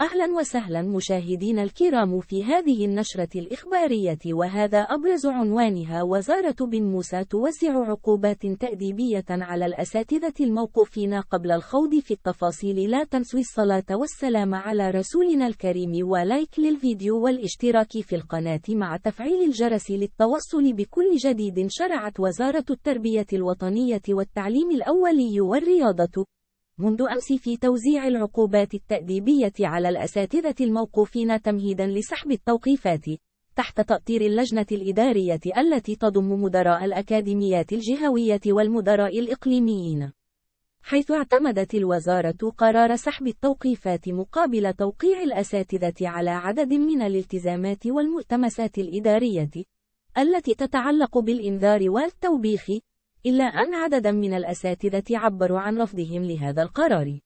أهلا وسهلا مشاهدين الكرام في هذه النشرة الإخبارية وهذا أبرز عنوانها وزارة بن موسى توسع عقوبات تأديبية على الأساتذة الموقوفين قبل الخوض في التفاصيل لا تنسوا الصلاة والسلام على رسولنا الكريم ولايك للفيديو والاشتراك في القناة مع تفعيل الجرس للتوصل بكل جديد شرعت وزارة التربية الوطنية والتعليم الأولي والرياضة منذ أمس في توزيع العقوبات التأديبية على الأساتذة الموقوفين تمهيدا لسحب التوقيفات تحت تأطير اللجنة الإدارية التي تضم مدراء الأكاديميات الجهوية والمدراء الإقليميين حيث اعتمدت الوزارة قرار سحب التوقيفات مقابل توقيع الأساتذة على عدد من الالتزامات والملتمسات الإدارية التي تتعلق بالإنذار والتوبيخ إلا أن عددا من الأساتذة عبروا عن رفضهم لهذا القرار